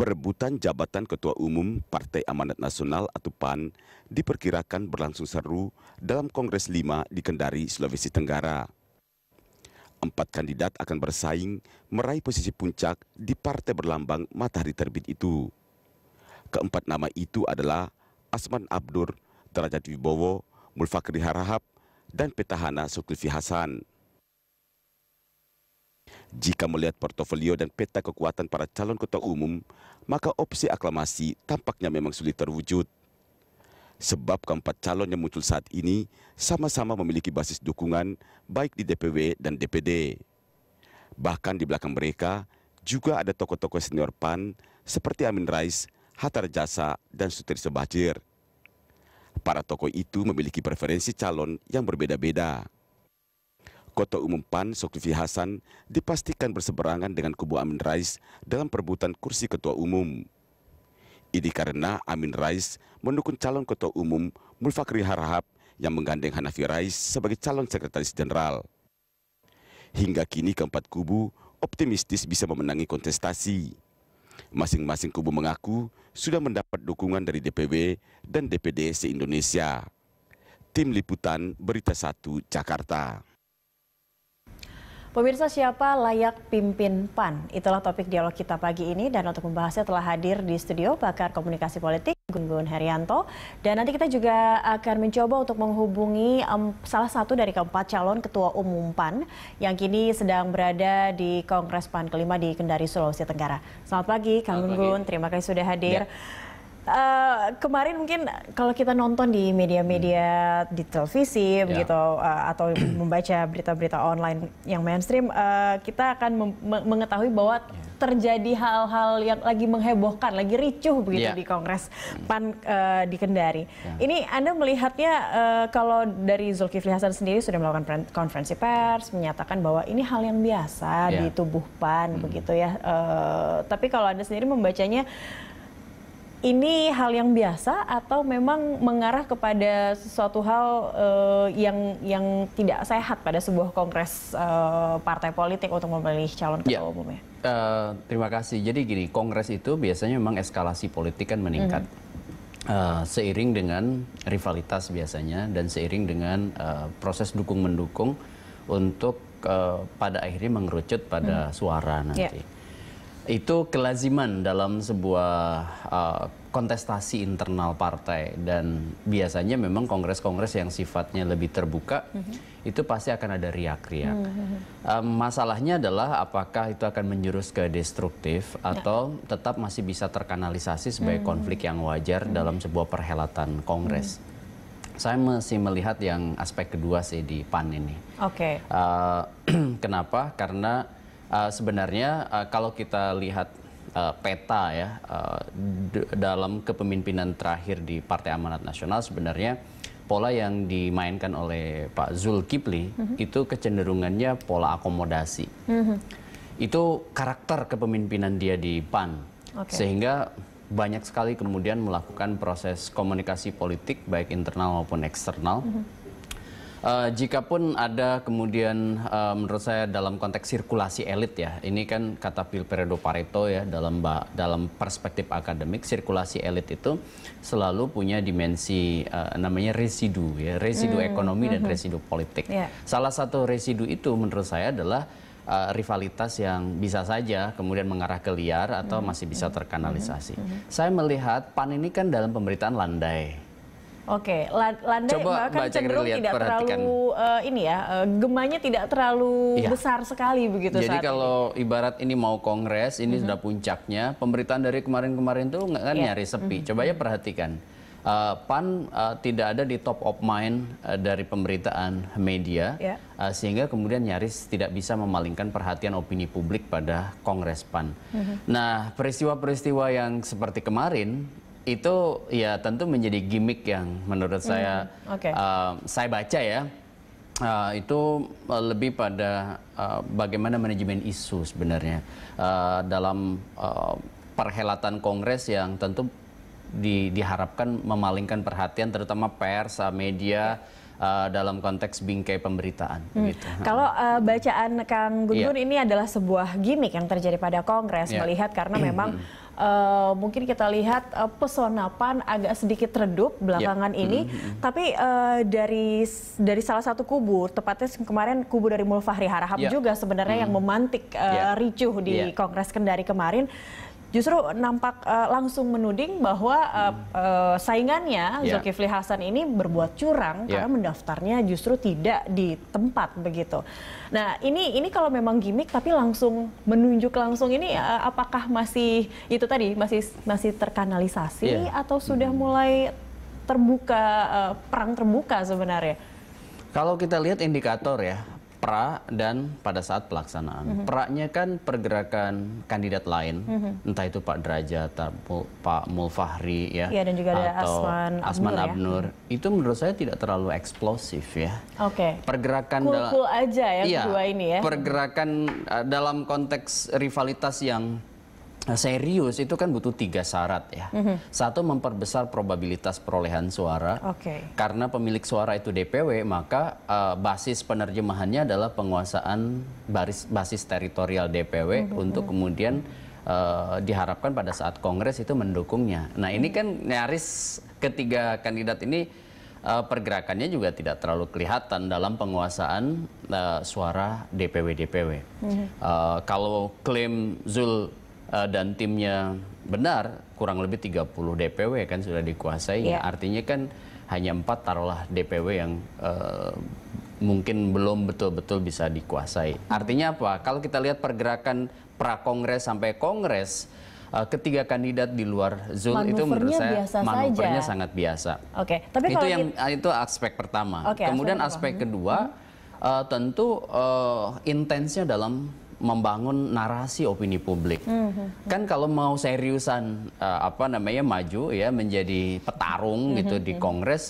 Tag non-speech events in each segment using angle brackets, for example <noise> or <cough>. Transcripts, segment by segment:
Perebutan jabatan Ketua Umum Partai Amanat Nasional atau PAN diperkirakan berlangsung seru dalam Kongres 5 di Kendari, Sulawesi Tenggara. Empat kandidat akan bersaing meraih posisi puncak di partai berlambang matahari terbit itu. Keempat nama itu adalah Asman Abdur, Derajat Wibowo, Mulfakri Harahap, dan petahana Zulkifli Hasan. Jika melihat portofolio dan peta kekuatan para calon ketua umum, maka opsi aklamasi tampaknya memang sulit terwujud. Sebab keempat calon yang muncul saat ini sama-sama memiliki basis dukungan baik di DPW dan DPD. Bahkan di belakang mereka juga ada tokoh-tokoh senior PAN seperti Amin Rais, Hatta Jasa, dan Sutrisno Bachir. Para tokoh itu memiliki preferensi calon yang berbeda-beda. Kota Umum PAN Sokrifi Hasan dipastikan berseberangan dengan kubu Amin Rais dalam perebutan kursi Ketua Umum. Ini karena Amin Rais mendukung calon Ketua Umum Mulfakri Harahap yang menggandeng Hanafi Rais sebagai calon Sekretaris Jenderal. Hingga kini keempat kubu optimistis bisa memenangi kontestasi. Masing-masing kubu mengaku sudah mendapat dukungan dari DPW dan DPD se-Indonesia. Tim Liputan Berita Satu Jakarta. Pemirsa siapa layak pimpin PAN? Itulah topik dialog kita pagi ini dan untuk membahasnya telah hadir di studio pakar Komunikasi Politik Gun Gun Herianto dan nanti kita juga akan mencoba untuk menghubungi um, salah satu dari keempat calon ketua umum PAN yang kini sedang berada di Kongres PAN kelima di Kendari Sulawesi Tenggara. Selamat pagi Kang Gun Gun, terima kasih sudah hadir. Ya. Eh, kemarin mungkin kalau kita nonton di media-media hmm. di televisi yeah. begitu uh, atau <clears throat> membaca berita-berita online yang mainstream, uh, kita akan mengetahui bahwa yeah. terjadi hal-hal yang lagi menghebohkan, lagi ricuh begitu yeah. di Kongres hmm. Pan uh, di Kendari. Yeah. Ini Anda melihatnya uh, kalau dari Zulkifli Hasan sendiri sudah melakukan konferensi pers menyatakan bahwa ini hal yang biasa yeah. di ya. tubuh Pan hmm. begitu ya. Uh, tapi kalau Anda sendiri membacanya ini hal yang biasa atau memang mengarah kepada sesuatu hal uh, yang yang tidak sehat pada sebuah kongres uh, partai politik untuk memilih calon ketua ya. umumnya? Uh, terima kasih. Jadi gini, kongres itu biasanya memang eskalasi politik kan meningkat. Mm -hmm. Uh, seiring dengan rivalitas biasanya dan seiring dengan uh, proses dukung mendukung untuk uh, pada akhirnya mengerucut pada hmm. suara ya. nanti. Yeah itu kelaziman dalam sebuah uh, kontestasi internal partai dan biasanya memang kongres-kongres yang sifatnya lebih terbuka mm-hmm. itu pasti akan ada riak-riak. Mm-hmm. Um, masalahnya adalah apakah itu akan menjurus ke destruktif ya. atau ya. tetap masih bisa terkanalisasi sebagai mm-hmm. konflik yang wajar mm-hmm. dalam sebuah perhelatan kongres. Mm-hmm. Saya masih melihat yang aspek kedua sih di PAN ini. Oke. Okay. Uh, <clears throat> kenapa? Karena Eh, sebenarnya uh, kalau kita lihat uh, peta ya uh, dalam kepemimpinan terakhir di Partai Amanat Nasional sebenarnya pola yang dimainkan oleh Pak Zulkifli mm -hmm. itu kecenderungannya pola akomodasi. Mm -hmm. Itu karakter kepemimpinan dia di PAN. Okay. Sehingga banyak sekali kemudian melakukan proses komunikasi politik baik internal maupun eksternal. Mm -hmm Uh, pun ada kemudian uh, menurut saya dalam konteks sirkulasi elit ya, ini kan kata Pilperedo Pareto ya dalam dalam perspektif akademik sirkulasi elit itu selalu punya dimensi uh, namanya residu ya, residu hmm. ekonomi mm -hmm. dan residu politik. Yeah. Salah satu residu itu menurut saya adalah uh, rivalitas yang bisa saja kemudian mengarah ke liar atau hmm, masih bisa hmm. terkanalisasi. Mm -hmm. Saya melihat PAN ini kan dalam pemberitaan landai Oke, landai Coba bahkan cenderung lihat, tidak perhatikan. terlalu uh, ini ya, uh, gemanya tidak terlalu iya. besar sekali begitu. Jadi saat kalau ini. ibarat ini mau kongres, ini mm -hmm. sudah puncaknya. Pemberitaan dari kemarin-kemarin itu nggak kan yeah. nyaris sepi. Mm -hmm. Coba ya perhatikan. Uh, Pan uh, tidak ada di top of mind uh, dari pemberitaan media, yeah. Iya. uh, sehingga kemudian nyaris tidak bisa memalingkan perhatian opini publik pada Kongres Pan. Mm -hmm. Nah, peristiwa-peristiwa yang seperti kemarin itu ya tentu menjadi gimmick yang menurut hmm, saya okay. uh, eh, saya baca ya uh, itu eh, lebih pada uh, bagaimana manajemen isu sebenarnya uh, dalam uh, perhelatan kongres yang tentu di, diharapkan memalingkan perhatian terutama pers, media uh, dalam konteks bingkai pemberitaan. Hmm. Gitu. Kalau uh, bacaan Kang Gun yeah. ini adalah sebuah gimmick yang terjadi pada Kongres yeah. melihat karena memang hmm uh, mungkin kita lihat uh, eh, pesona Pan agak sedikit redup ya. belakangan yeah. ini. Mm -hmm. Tapi uh, dari dari salah satu kubu, tepatnya kemarin kubu dari Mulfahri Harahap yeah. juga sebenarnya mm -hmm. yang memantik uh, yeah. ricuh di yeah. Kongres Kendari kemarin justru nampak uh, langsung menuding bahwa uh, uh, saingannya yeah. Zulkifli Hasan ini berbuat curang yeah. karena mendaftarnya justru tidak di tempat begitu. Nah ini ini kalau memang gimmick tapi langsung menunjuk langsung ini uh, apakah masih itu tadi masih masih terkanalisasi yeah. atau sudah hmm. mulai terbuka uh, perang terbuka sebenarnya? Kalau kita lihat indikator ya pra dan pada saat pelaksanaan. Mm -hmm. Pra-nya kan pergerakan kandidat lain, mm -hmm. entah itu Pak Derajat, Pak Mulfahri ya, ya dan juga ada atau Asman, Asman ya. Abnur, Abnur ya? itu menurut saya tidak terlalu eksplosif ya. Oke. Okay. Pergerakan cool, cool aja ya ya kedua ini ya. Pergerakan eh, dalam konteks rivalitas yang Nah, serius itu kan butuh tiga syarat ya. Mm -hmm. Satu memperbesar probabilitas perolehan suara. Okay. Karena pemilik suara itu DPW, maka uh, basis penerjemahannya adalah penguasaan baris basis teritorial DPW mm -hmm. untuk kemudian uh, diharapkan pada saat kongres itu mendukungnya. Nah, ini kan nyaris ketiga kandidat ini uh, pergerakannya juga tidak terlalu kelihatan dalam penguasaan uh, suara DPW-DPW. Mm -hmm. uh, kalau klaim Zul uh, dan timnya benar kurang lebih 30 DPW kan sudah dikuasai yeah. artinya kan hanya empat taruhlah DPW yang uh, mungkin belum betul-betul bisa dikuasai hmm. artinya apa kalau kita lihat pergerakan pra kongres sampai kongres uh, ketiga kandidat di luar zul itu menurut saya biasa manuvernya saja. sangat biasa. Oke, okay. tapi itu yang kita... itu aspek pertama. Okay, Kemudian aspek, aspek hmm. kedua hmm. uh, tentu uh, intensnya dalam membangun narasi opini publik. Mm -hmm. Kan kalau mau seriusan uh, apa namanya maju ya menjadi petarung mm -hmm. gitu hmm, di hmm. Kongres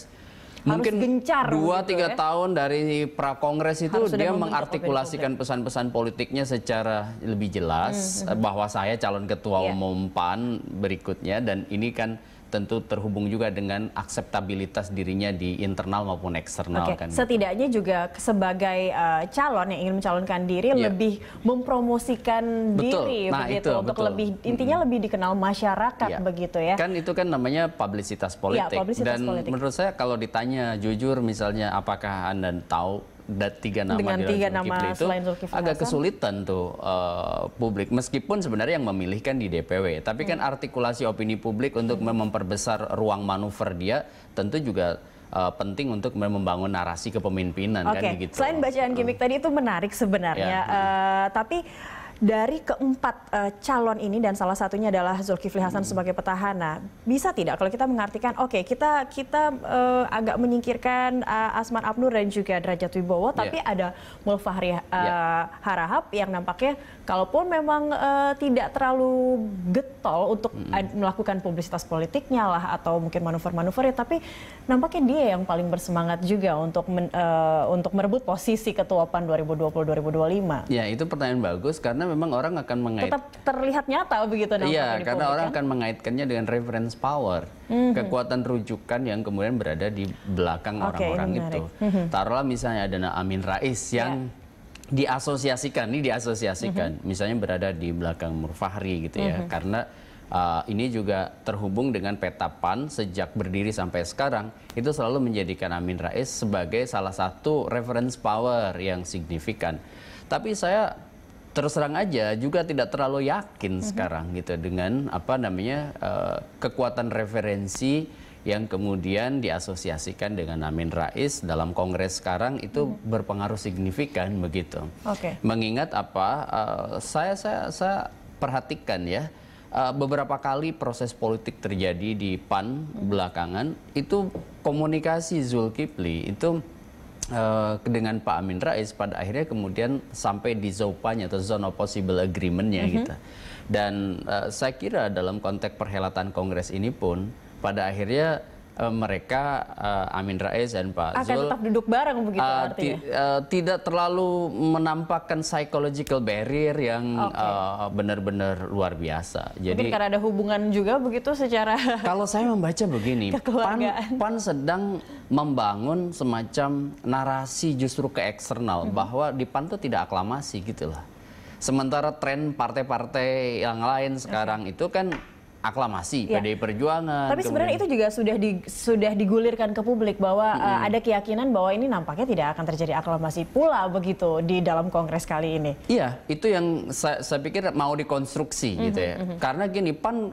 mungkin gencar dua gitu tiga ya? tahun dari pra kongres itu Harus dia mengartikulasikan pesan-pesan politiknya secara lebih jelas mm -hmm. bahwa saya calon ketua yeah. umum PAN berikutnya dan ini kan tentu terhubung juga dengan akseptabilitas dirinya di internal maupun eksternal. Okay. Kan, gitu. Setidaknya juga sebagai uh, calon yang ingin mencalonkan diri yeah. lebih mempromosikan betul. diri nah, begitu itu, untuk betul. lebih intinya mm lebih dikenal masyarakat yeah. begitu ya. Kan itu kan namanya publisitas iya, politik. Yeah, Dan politik. menurut saya kalau ditanya jujur misalnya apakah Anda tahu dat tiga nama dengan tiga nama itu agak Hasan. kesulitan tuh uh, publik meskipun sebenarnya yang memilihkan di DPW tapi kan hmm. kan artikulasi opini publik untuk hmm. memperbesar ruang manuver dia tentu juga uh, penting untuk membangun narasi kepemimpinan okay. kan begitu. Selain bacaan gimmick uh. tadi itu menarik sebenarnya, yeah. Ya, hmm. uh, tapi dari keempat uh, calon ini dan salah satunya adalah Zulkifli Hasan hmm. sebagai petahana. Bisa tidak kalau kita mengartikan oke okay, kita kita uh, agak menyingkirkan uh, Asman Abnur dan juga Derajat Wibowo ya. tapi ada Mulfahri uh, yeah. Harahap yang nampaknya kalaupun memang uh, tidak terlalu getol untuk hmm. melakukan publisitas politiknya lah atau mungkin manuver manuver ya tapi nampaknya dia yang paling bersemangat juga untuk men, uh, untuk merebut posisi ketua PAN 2020-2025. Ya, itu pertanyaan bagus karena memang orang akan mengait tetap terlihat nyata begitu Iya, karena orang ya. akan mengaitkannya dengan reference power, mm-hmm. kekuatan rujukan yang kemudian berada di belakang orang-orang okay, itu. Mm-hmm. Taruhlah misalnya ada Amin Rais ya. yang yeah diasosiasikan, ini diasosiasikan, mm-hmm. misalnya berada di belakang Murfahri gitu ya, mm-hmm. karena uh, ini juga terhubung dengan peta PAN sejak berdiri sampai sekarang, itu selalu menjadikan Amin Rais sebagai salah satu reference power yang signifikan. Tapi saya terus terang aja juga tidak terlalu yakin mm -hmm. sekarang gitu dengan apa namanya uh, kekuatan referensi yang kemudian diasosiasikan dengan Amin Rais dalam Kongres sekarang itu hmm. berpengaruh signifikan begitu. Okay. Mengingat apa uh, saya saya saya perhatikan ya uh, beberapa kali proses politik terjadi di PAN hmm. belakangan itu komunikasi Zulkifli itu uh, dengan Pak Amin Rais pada akhirnya kemudian sampai di zopanya atau Zone Possible agreementnya mm -hmm. gitu. Dan uh, saya kira dalam konteks perhelatan Kongres ini pun pada akhirnya Eh, mereka uh, Amin Rais dan Pak akan Zul tetap duduk bareng begitu uh, artinya. Uh, tidak terlalu menampakkan psychological barrier yang okay. uh, benar-benar luar biasa. Jadi Mungkin karena ada hubungan juga begitu secara <laughs> Kalau saya membaca begini, PAN PAN sedang membangun semacam narasi justru ke eksternal hmm. bahwa di PAN itu tidak aklamasi gitu lah. Sementara tren partai-partai yang lain sekarang okay. itu kan aklamasi ya. PDI Perjuangan. Tapi sebenarnya itu juga sudah di, sudah digulirkan ke publik bahwa hmm. uh, ada keyakinan bahwa ini nampaknya tidak akan terjadi aklamasi pula begitu di dalam kongres kali ini. Iya, itu yang saya, saya pikir mau dikonstruksi -hmm, gitu ya. -hmm. Karena gini PAN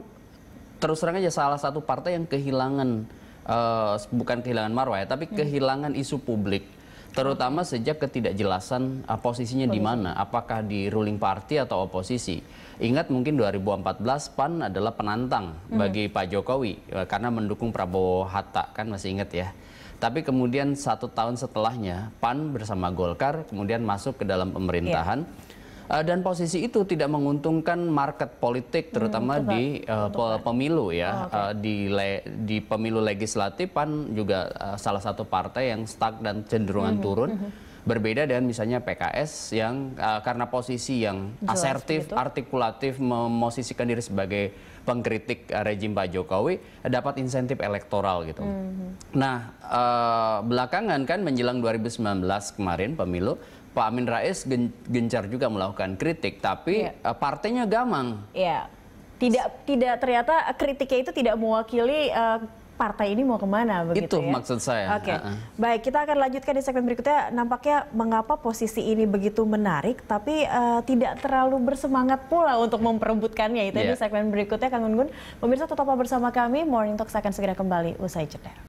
terus terang aja salah satu partai yang kehilangan uh, bukan kehilangan marwah ya, tapi -hmm. kehilangan isu publik terutama sejak ketidakjelasan uh, posisinya di mana, apakah di ruling party atau oposisi. Ingat mungkin 2014 PAN adalah penantang hmm. bagi Pak Jokowi uh, karena mendukung Prabowo Hatta kan masih ingat ya. Tapi kemudian satu tahun setelahnya PAN bersama Golkar kemudian masuk ke dalam pemerintahan. Yeah uh, dan posisi itu tidak menguntungkan market politik hmm, terutama hmm, di uh, pemilu ya oh, ah, okay. uh, eh, di le di pemilu legislatif PAN juga uh, salah satu partai yang stuck dan cenderungan hmm, turun hmm. Berbeda dengan misalnya PKS yang uh, karena posisi yang Jelas, asertif, gitu. artikulatif, memosisikan diri sebagai pengkritik uh, rejim Pak Jokowi, dapat insentif elektoral gitu. -hmm. hmm. Nah, uh, belakangan kan menjelang 2019 kemarin pemilu, Pak Amin Rais gen, gencar juga melakukan kritik, tapi yeah. Iya. uh, partainya gamang. Iya. Yeah. Tidak tidak ternyata kritiknya itu tidak mewakili uh, partai ini mau kemana begitu Itu ya? maksud saya. Oke, okay. uh -uh. baik kita akan lanjutkan di segmen berikutnya. Nampaknya mengapa posisi ini begitu menarik, tapi uh, tidak terlalu bersemangat pula untuk memperebutkannya. Itu yeah. di iya. segmen berikutnya, Kang Gun Gun. Pemirsa tetaplah bersama kami. Morning Talks akan segera kembali usai jeda.